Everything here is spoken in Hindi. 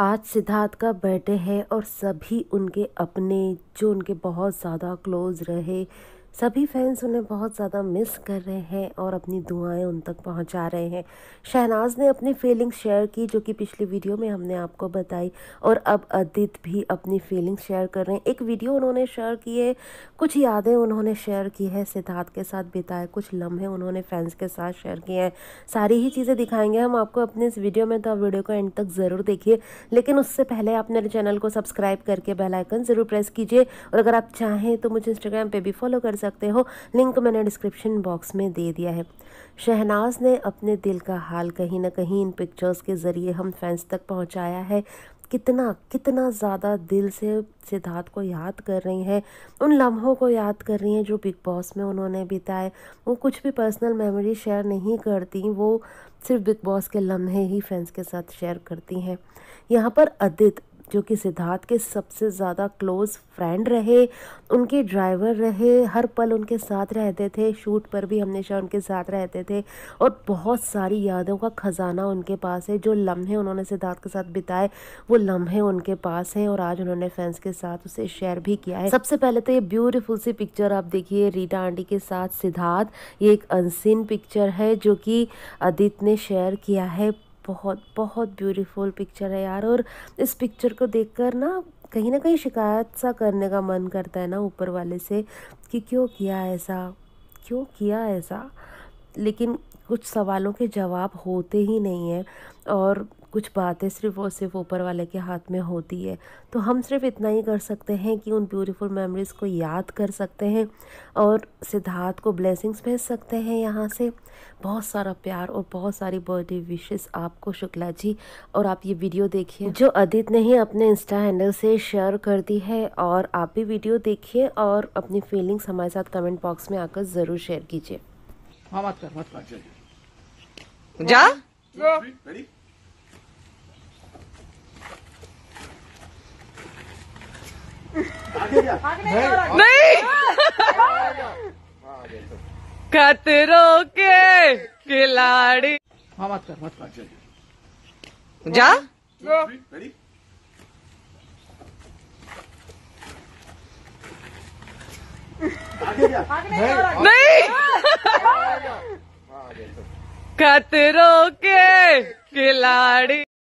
आज सिद्धार्थ का बर्थडे है और सभी उनके अपने जो उनके बहुत ज़्यादा क्लोज रहे सभी फैंस उन्हें बहुत ज़्यादा मिस कर रहे हैं और अपनी दुआएं उन तक पहुंचा रहे हैं शहनाज ने अपनी फीलिंग्स शेयर की जो कि पिछली वीडियो में हमने आपको बताई और अब अदित भी अपनी फीलिंग्स शेयर कर रहे हैं एक वीडियो उन्होंने शेयर की है कुछ यादें उन्होंने शेयर की है सिद्धार्थ के साथ बिताए कुछ लम्हे उन्होंने फैंस के साथ शेयर किए हैं सारी ही चीज़ें दिखाएंगे हम आपको अपने इस वीडियो में तो आप वीडियो को एंड तक ज़रूर देखिए लेकिन उससे पहले आप मेरे चैनल को सब्सक्राइब करके बेलाइकन ज़रूर प्रेस कीजिए और अगर आप चाहें तो मुझे इंस्टाग्राम पर भी फॉलो कर सकते हो लिंक मैंने डिस्क्रिप्शन बॉक्स में दे दिया है शहनाज ने अपने दिल का हाल कहीं ना कहीं इन पिक्चर्स के ज़रिए हम फैंस तक पहुंचाया है कितना कितना ज़्यादा दिल से सिद्धार्थ को याद कर रही हैं उन लम्हों को याद कर रही हैं जो बिग बॉस में उन्होंने बिताए वो कुछ भी पर्सनल मेमोरी शेयर नहीं करती वो सिर्फ बिग बॉस के लम्हे ही फैंस के साथ शेयर करती हैं यहाँ पर अदित जो कि सिद्धार्थ के सबसे ज़्यादा क्लोज़ फ्रेंड रहे उनके ड्राइवर रहे हर पल उनके साथ रहते थे शूट पर भी हमेशा उनके साथ रहते थे और बहुत सारी यादों का ख़जाना उनके पास है जो लम्हे उन्होंने सिद्धार्थ के साथ बिताए वो लम्हे उनके पास हैं और आज उन्होंने फैंस के साथ उसे शेयर भी किया है सबसे पहले तो ये ब्यूटिफुल सी पिक्चर आप देखिए रीटा आंटी के साथ सिद्धार्थ ये एक अनसिन पिक्चर है जो कि अदित ने शेयर किया है बहुत बहुत ब्यूटीफुल पिक्चर है यार और इस पिक्चर को देखकर ना कहीं ना कहीं शिकायत सा करने का मन करता है ना ऊपर वाले से कि क्यों किया ऐसा क्यों किया ऐसा लेकिन कुछ सवालों के जवाब होते ही नहीं हैं और कुछ बातें सिर्फ और सिर्फ ऊपर वाले के हाथ में होती है तो हम सिर्फ इतना ही कर सकते हैं कि उन ब्यूटीफुल मेमोरीज़ को याद कर सकते हैं और सिद्धार्थ को ब्लेसिंग्स भेज सकते हैं यहाँ से बहुत सारा प्यार और बहुत सारी बर्थडे विशेस आपको शुक्ला जी और आप ये वीडियो देखिए जो अदित ने ही अपने इंस्टा हैंडल से शेयर कर दी है और आप भी वीडियो देखिए और अपनी फीलिंग्स हमारे साथ कमेंट बॉक्स में आकर ज़रूर शेयर कीजिए हाँ मत कर मत कर जा नहीं खतरों के खिलाड़ी हाँ मत कर मत कर जा नहीं खतरों के खिलाड़ी